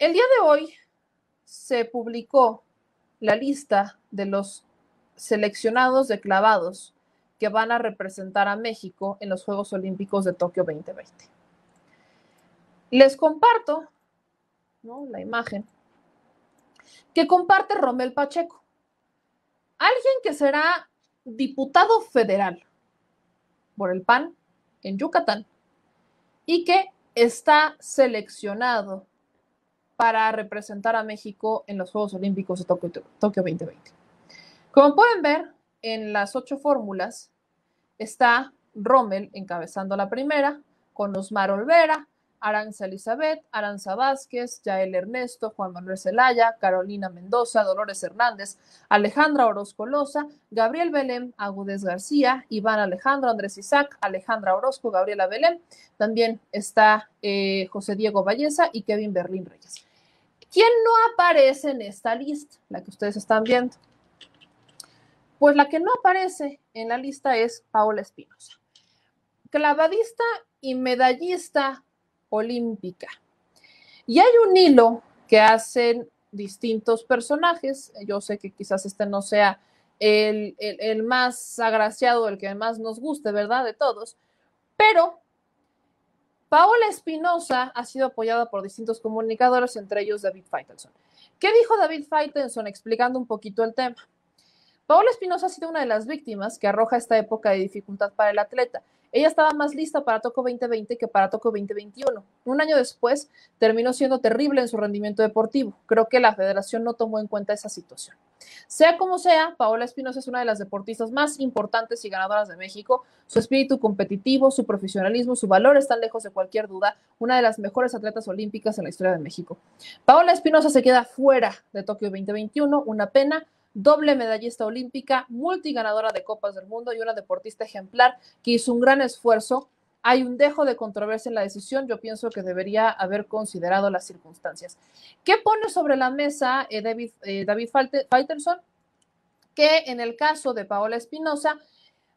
El día de hoy se publicó la lista de los seleccionados de clavados que van a representar a México en los Juegos Olímpicos de Tokio 2020. Les comparto la imagen que comparte Romel Pacheco, alguien que será diputado federal por el PAN en Yucatán y que está seleccionado para representar a México en los Juegos Olímpicos de Tokio, 2020. Como pueden ver, en las ocho fórmulas está Rommel encabezando la primera, con Osmar Olvera, Aranza Elizabeth, Aranza Vázquez, Yael Ernesto, Juan Manuel Zelaya, Carolina Mendoza, Dolores Hernández, Alejandra Orozco Loza, Gabriel Belén, Agudez García, Iván Alejandro, Andrés Isaac, Alejandra Orozco, Gabriela Belén, También está eh, José Diego Valleza y Kevin Berlín Reyes. ¿Quién no aparece en esta lista, la que ustedes están viendo? Pues la que no aparece en la lista es Paola Espinosa, clavadista y medallista olímpica. Y hay un hilo que hacen distintos personajes. Yo sé que quizás este no sea el, el, más agraciado, el que más nos guste, ¿verdad? De todos. Pero Paola Espinosa ha sido apoyada por distintos comunicadores, entre ellos David Faitelson. ¿Qué dijo David Faitelson explicando un poquito el tema? Paola Espinosa ha sido una de las víctimas que arroja esta época de dificultad para el atleta, ella estaba más lista para Toco 2020 que para Tokio 2021. Un año después terminó siendo terrible en su rendimiento deportivo. Creo que la federación no tomó en cuenta esa situación. Sea como sea, Paola Espinosa es una de las deportistas más importantes y ganadoras de México. Su espíritu competitivo, su profesionalismo, su valor están lejos de cualquier duda. Una de las mejores atletas olímpicas en la historia de México. Paola Espinosa se queda fuera de Tokio 2021, una pena doble medallista olímpica, multiganadora de Copas del Mundo y una deportista ejemplar que hizo un gran esfuerzo. Hay un dejo de controversia en la decisión. Yo pienso que debería haber considerado las circunstancias. ¿Qué pone sobre la mesa eh, David, eh, Que en el caso de Paola Espinosa,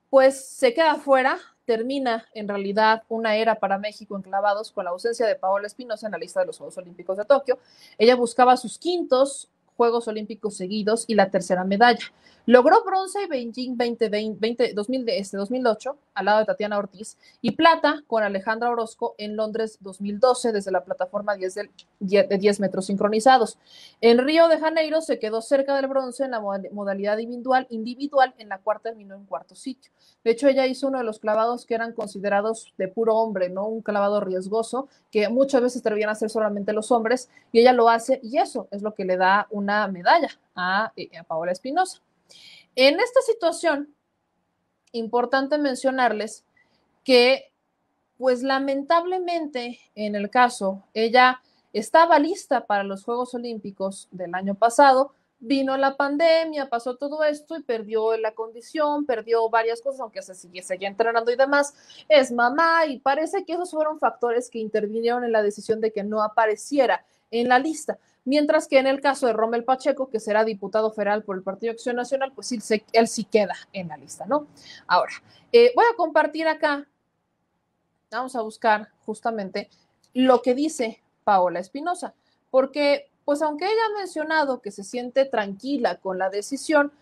pues se queda fuera, termina en realidad una era para México enclavados con la ausencia de Paola Espinosa en la lista de los Juegos Olímpicos de Tokio. Ella buscaba sus quintos Juegos Olímpicos seguidos y la tercera medalla. Logró bronce en Beijing 2020, este, 2008 al lado de Tatiana Ortiz y plata con Alejandra Orozco en Londres 2012 desde la plataforma 10 de 10 metros sincronizados. En Río de Janeiro se quedó cerca del bronce en la modalidad individual, individual en la cuarta terminó en cuarto sitio. De hecho, ella hizo uno de los clavados que eran considerados de puro hombre, ¿no? Un clavado riesgoso que muchas veces debían hacer solamente los hombres y ella lo hace y eso es lo que le da un una medalla eh, a, Paola Espinosa. En esta situación, importante mencionarles que, pues lamentablemente, en el caso, ella estaba lista para los Juegos Olímpicos del año pasado, vino la pandemia, pasó todo esto y perdió la condición, perdió varias cosas, aunque se sigue, seguía entrenando y demás. Es mamá y parece que esos fueron factores que intervinieron en la decisión de que no apareciera en la lista. Mientras que en el caso de Romel Pacheco, que será diputado federal por el Partido Acción Nacional, pues él, él sí queda en la lista, ¿no? Ahora, eh, voy a compartir acá, vamos a buscar justamente lo que dice Paola Espinosa, porque pues aunque ella ha mencionado que se siente tranquila con la decisión,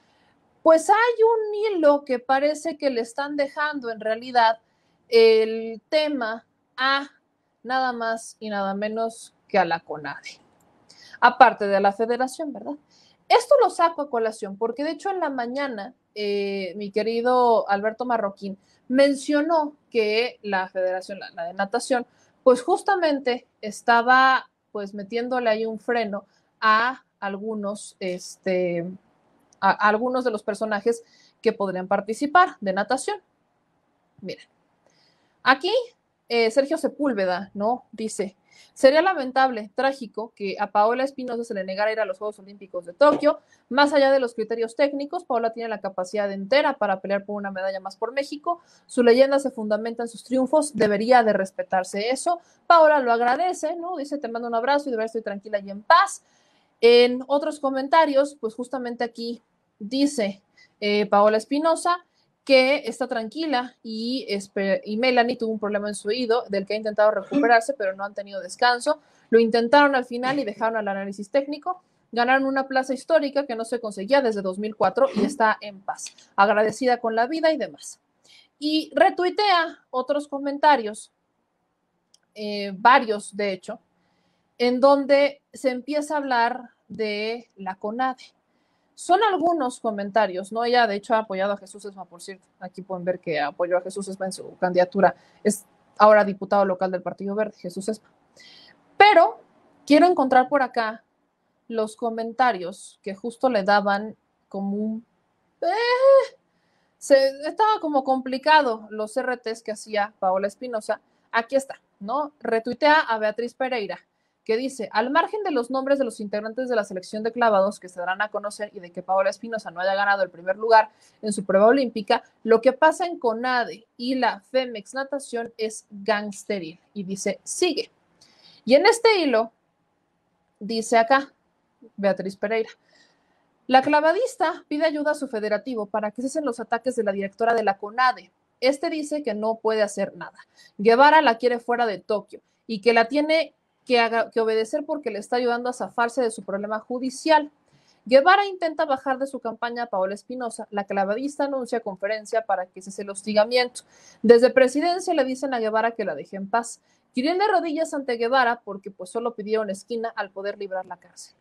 pues hay un hilo que parece que le están dejando en realidad el tema a nada más y nada menos que a la CONADE aparte de la federación, ¿verdad? Esto lo saco a colación porque de hecho en la mañana eh, mi querido Alberto Marroquín mencionó que la federación, la, de natación, pues justamente estaba pues metiéndole ahí un freno a algunos, este, a, algunos de los personajes que podrían participar de natación. Miren, aquí eh, Sergio Sepúlveda, ¿no? Dice, Sería lamentable, trágico, que a Paola Espinosa se le negara ir a los Juegos Olímpicos de Tokio. Más allá de los criterios técnicos, Paola tiene la capacidad entera para pelear por una medalla más por México. Su leyenda se fundamenta en sus triunfos, debería de respetarse eso. Paola lo agradece, ¿no? Dice, te mando un abrazo y de verdad estoy tranquila y en paz. En otros comentarios, pues justamente aquí dice eh, Paola Espinosa, que está tranquila y, Melanie tuvo un problema en su oído del que ha intentado recuperarse, pero no han tenido descanso. Lo intentaron al final y dejaron al análisis técnico. Ganaron una plaza histórica que no se conseguía desde 2004 y está en paz, agradecida con la vida y demás. Y retuitea otros comentarios, eh, varios de hecho, en donde se empieza a hablar de la CONADE son algunos comentarios, ¿no? Ella de hecho ha apoyado a Jesús Esma, por cierto. Aquí pueden ver que apoyó a Jesús Espa en su candidatura. Es ahora diputado local del Partido Verde, Jesús Espa. Pero quiero encontrar por acá los comentarios que justo le daban como un... Eh, se, estaba como complicado los RTs que hacía Paola Espinosa. Aquí está, ¿no? Retuitea a Beatriz Pereira que dice, al margen de los nombres de los integrantes de la selección de clavados que se darán a conocer y de que Paola Espinosa no haya ganado el primer lugar en su prueba olímpica, lo que pasa en CONADE y la Femex Natación es gangsteril. Y dice, sigue. Y en este hilo, dice acá Beatriz Pereira, la clavadista pide ayuda a su federativo para que cesen los ataques de la directora de la CONADE. Este dice que no puede hacer nada. Guevara la quiere fuera de Tokio y que la tiene que, haga, que obedecer porque le está ayudando a zafarse de su problema judicial. Guevara intenta bajar de su campaña a Paola Espinosa, la clavadista anuncia conferencia para que cese el hostigamiento. Desde presidencia le dicen a Guevara que la deje en paz. Quieren de rodillas ante Guevara porque pues solo pidieron esquina al poder librar la cárcel.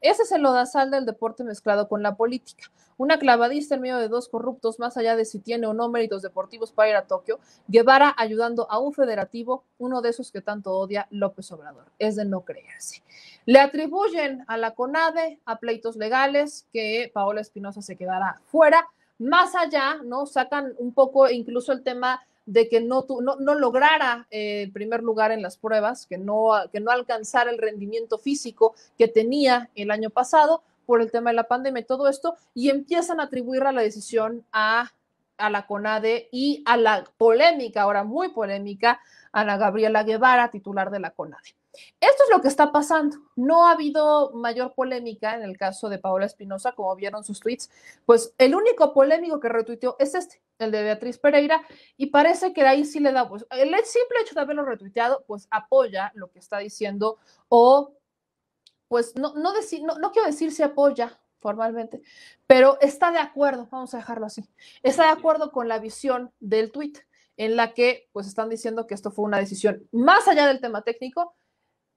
Ese es el odazal del deporte mezclado con la política. Una clavadista en medio de dos corruptos, más allá de si tiene o no méritos deportivos para ir a Tokio, Guevara ayudando a un federativo, uno de esos que tanto odia López Obrador. Es de no creerse. Le atribuyen a la CONADE, a pleitos legales, que Paola Espinosa se quedará fuera. Más allá, ¿no? Sacan un poco incluso el tema de que no, no, lograra el eh, primer lugar en las pruebas, que no, que no alcanzara el rendimiento físico que tenía el año pasado por el tema de la pandemia y todo esto, y empiezan a atribuir a la decisión a, la CONADE y a la polémica, ahora muy polémica, a la Gabriela Guevara, titular de la CONADE. Esto es lo que está pasando. No ha habido mayor polémica en el caso de Paola Espinosa, como vieron sus tweets. Pues el único polémico que retuiteó es este, el de Beatriz Pereira, y parece que ahí sí le da, pues, el simple hecho de haberlo retuiteado, pues apoya lo que está diciendo, o pues no, no, decir, no, no quiero decir si apoya formalmente, pero está de acuerdo, vamos a dejarlo así, está de acuerdo con la visión del tuit en la que pues están diciendo que esto fue una decisión más allá del tema técnico,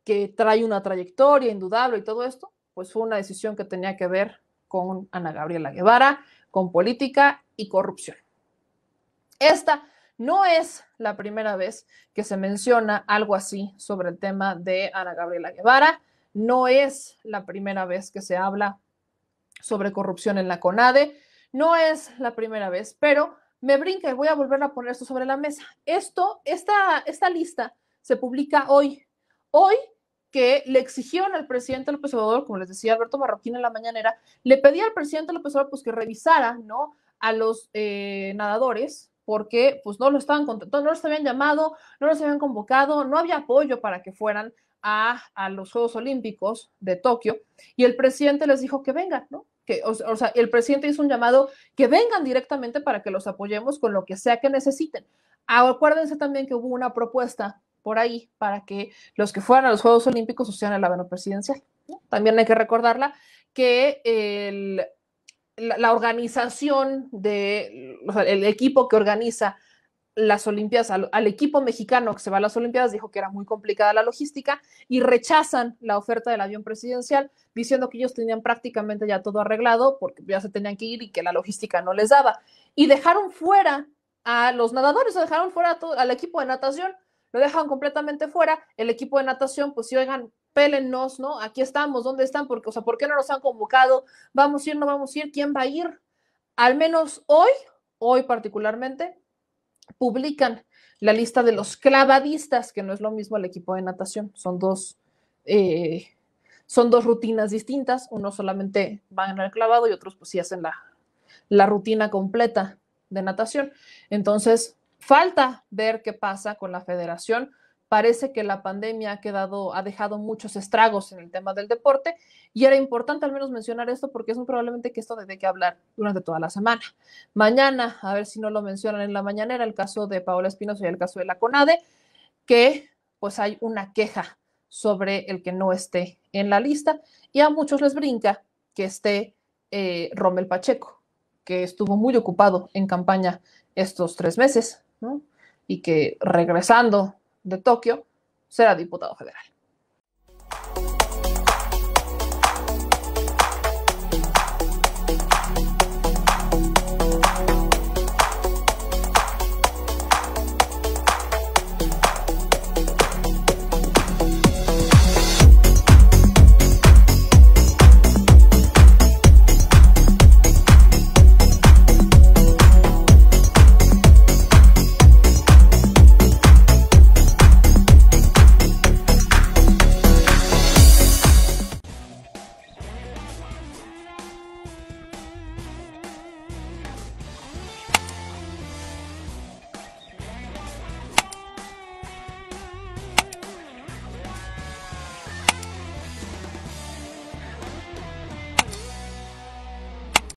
que trae una trayectoria indudable y todo esto, pues fue una decisión que tenía que ver con Ana Gabriela Guevara, con política y corrupción. Esta no es la primera vez que se menciona algo así sobre el tema de Ana Gabriela Guevara, no es la primera vez que se habla sobre corrupción en la CONADE, no es la primera vez, pero me brinca y voy a volver a poner esto sobre la mesa. Esto, esta, esta lista se publica hoy. Hoy que le exigieron al presidente López Obrador, como les decía Alberto Marroquín en la mañanera, le pedía al presidente López Obrador pues, que revisara ¿no? a los eh, nadadores, porque pues no lo estaban no los habían llamado, no los habían convocado, no había apoyo para que fueran a, los Juegos Olímpicos de Tokio y el presidente les dijo que vengan, ¿no? Que, o, sea, el presidente hizo un llamado que vengan directamente para que los apoyemos con lo que sea que necesiten. Ah, acuérdense también que hubo una propuesta por ahí para que los que fueran a los Juegos Olímpicos usaran el avión presidencial. También hay que recordarla que el, la, organización de el equipo que organiza las Olimpiadas, al, equipo mexicano que se va a las Olimpiadas, dijo que era muy complicada la logística y rechazan la oferta del avión presidencial, diciendo que ellos tenían prácticamente ya todo arreglado porque ya se tenían que ir y que la logística no les daba. Y dejaron fuera a los nadadores, o dejaron fuera todo, al equipo de natación, lo dejaron completamente fuera. El equipo de natación, pues si oigan, pélennos, ¿no? Aquí estamos, ¿dónde están? Porque, o sea, ¿por qué no nos han convocado? ¿Vamos a ir, no vamos a ir? ¿Quién va a ir? Al menos hoy, hoy particularmente, publican la lista de los clavadistas, que no es lo mismo el equipo de natación, son dos, eh, son dos rutinas distintas, unos solamente van al clavado y otros pues sí hacen la, la rutina completa de natación. Entonces, falta ver qué pasa con la federación parece que la pandemia ha quedado, ha dejado muchos estragos en el tema del deporte y era importante al menos mencionar esto porque es muy probablemente que esto de que hablar durante toda la semana. Mañana, a ver si no lo mencionan en la mañana era el caso de Paola Espinosa y el caso de la CONADE, que pues hay una queja sobre el que no esté en la lista y a muchos les brinca que esté eh, Romel Pacheco, que estuvo muy ocupado en campaña estos tres meses y que regresando de Tokio será diputado federal.